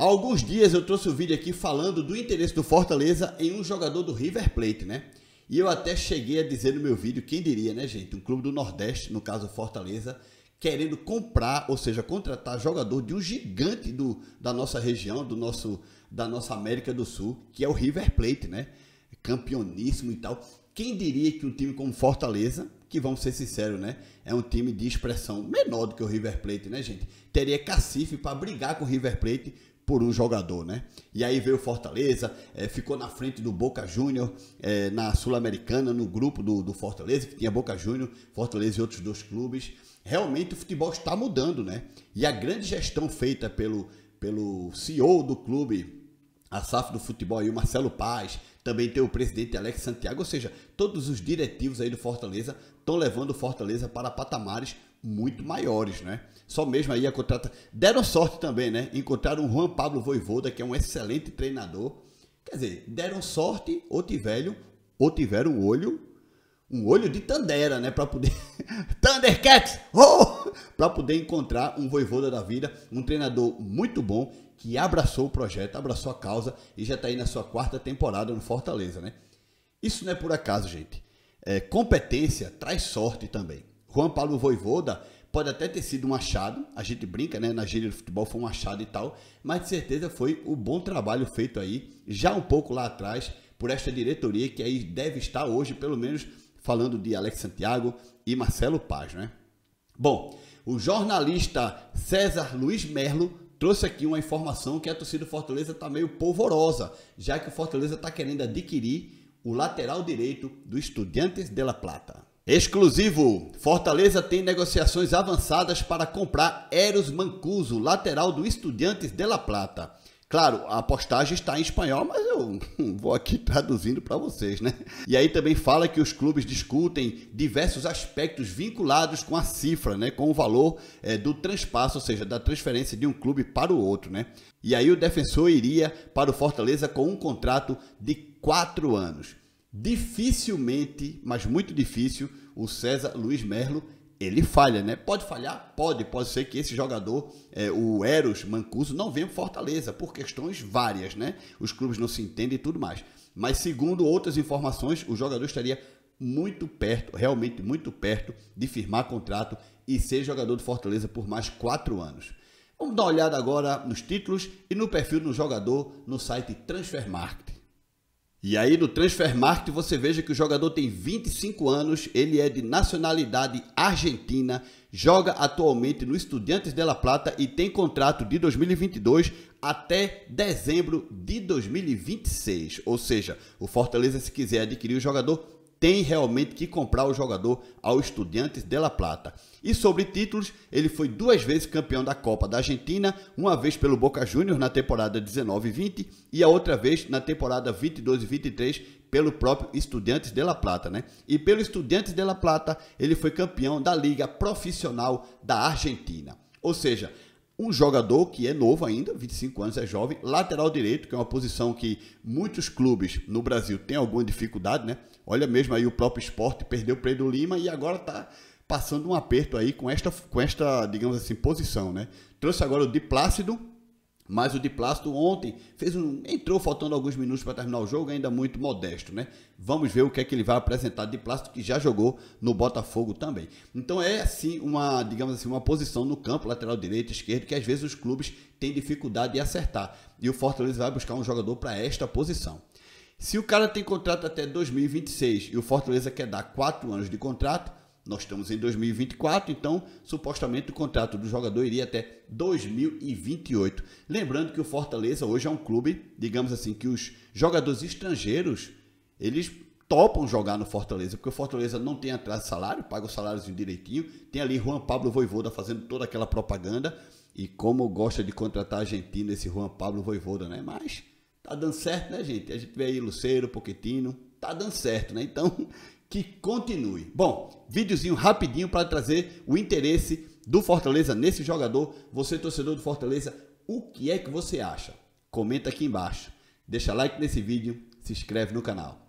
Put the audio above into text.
Há alguns dias eu trouxe o um vídeo aqui falando do interesse do Fortaleza em um jogador do River Plate, né? E eu até cheguei a dizer no meu vídeo, quem diria, né, gente? Um clube do Nordeste, no caso Fortaleza, querendo comprar, ou seja, contratar jogador de um gigante do, da nossa região, do nosso, da nossa América do Sul, que é o River Plate, né? Campeoníssimo e tal. Quem diria que um time como Fortaleza, que vamos ser sinceros, né? É um time de expressão menor do que o River Plate, né, gente? Teria cacife para brigar com o River Plate por um jogador, né? E aí veio Fortaleza, é, ficou na frente do Boca Júnior é, na Sul-Americana, no grupo do, do, Fortaleza, que tinha Boca Júnior, Fortaleza e outros dois clubes. Realmente o futebol está mudando, né? E a grande gestão feita pelo, pelo CEO do clube, a SAF do futebol, aí, o Marcelo Paz, também tem o presidente Alex Santiago, ou seja, todos os diretivos aí do Fortaleza estão levando o Fortaleza para patamares muito maiores, né? Só mesmo aí a contrata. Deram sorte também, né? Encontraram o Juan Pablo Voivoda, que é um excelente treinador. Quer dizer, deram sorte ou tiveram, ou tiveram um olho, um olho de Tandera, né? Para poder. Thundercats! Oh! Para poder encontrar um Voivoda da vida, um treinador muito bom que abraçou o projeto, abraçou a causa e já está aí na sua quarta temporada no Fortaleza, né? Isso não é por acaso, gente. É, competência traz sorte também. Juan Paulo Voivoda pode até ter sido um achado, a gente brinca, né? Na gíria do futebol foi um achado e tal, mas de certeza foi o um bom trabalho feito aí, já um pouco lá atrás, por esta diretoria que aí deve estar hoje, pelo menos falando de Alex Santiago e Marcelo Paz, né? Bom, o jornalista César Luiz Merlo trouxe aqui uma informação que a torcida do Fortaleza está meio polvorosa, já que o Fortaleza está querendo adquirir o lateral direito do Estudiantes de La Plata. Exclusivo: Fortaleza tem negociações avançadas para comprar Eros Mancuso, lateral do Estudiantes de La Plata. Claro, a postagem está em espanhol, mas eu vou aqui traduzindo para vocês, né? E aí também fala que os clubes discutem diversos aspectos vinculados com a cifra, né? Com o valor é, do transpasso, ou seja, da transferência de um clube para o outro, né? E aí o defensor iria para o Fortaleza com um contrato de quatro anos dificilmente, mas muito difícil, o César Luiz Merlo ele falha, né? Pode falhar? Pode. Pode ser que esse jogador, é, o Eros Mancuso, não venha para Fortaleza, por questões várias, né? Os clubes não se entendem e tudo mais. Mas, segundo outras informações, o jogador estaria muito perto, realmente muito perto, de firmar contrato e ser jogador do Fortaleza por mais quatro anos. Vamos dar uma olhada agora nos títulos e no perfil do jogador no site Transfer Market. E aí no Transfer Market você veja que o jogador tem 25 anos, ele é de nacionalidade argentina, joga atualmente no Estudiantes de La Plata e tem contrato de 2022 até dezembro de 2026. Ou seja, o Fortaleza se quiser adquirir o jogador tem realmente que comprar o jogador ao Estudiantes de La Plata. E sobre títulos, ele foi duas vezes campeão da Copa da Argentina, uma vez pelo Boca Juniors na temporada 19-20 e a outra vez na temporada 22-23 pelo próprio Estudiantes de La Plata, né? E pelo Estudiantes de La Plata, ele foi campeão da Liga Profissional da Argentina. Ou seja, um jogador que é novo ainda, 25 anos, é jovem, lateral direito, que é uma posição que muitos clubes no Brasil têm alguma dificuldade, né? Olha mesmo aí o próprio esporte, perdeu o Pedro Lima e agora está passando um aperto aí com esta, com esta, digamos assim, posição, né? Trouxe agora o de Plácido, mas o de Plácido ontem fez um, entrou faltando alguns minutos para terminar o jogo, ainda muito modesto, né? Vamos ver o que é que ele vai apresentar de Plácido, que já jogou no Botafogo também. Então é assim uma, digamos assim, uma posição no campo, lateral direito, esquerdo, que às vezes os clubes têm dificuldade de acertar. E o Fortaleza vai buscar um jogador para esta posição. Se o cara tem contrato até 2026 e o Fortaleza quer dar 4 anos de contrato, nós estamos em 2024, então supostamente o contrato do jogador iria até 2028. Lembrando que o Fortaleza hoje é um clube, digamos assim, que os jogadores estrangeiros, eles topam jogar no Fortaleza, porque o Fortaleza não tem atraso de salário, paga os salários direitinho. Tem ali Juan Pablo Voivoda fazendo toda aquela propaganda. E como gosta de contratar argentino esse Juan Pablo Voivoda, né? Mas tá dando certo, né, gente? A gente vê aí Luceiro, Poquetino, tá dando certo, né? Então, que continue. Bom, videozinho rapidinho para trazer o interesse do Fortaleza nesse jogador. Você, torcedor do Fortaleza, o que é que você acha? Comenta aqui embaixo. Deixa like nesse vídeo, se inscreve no canal.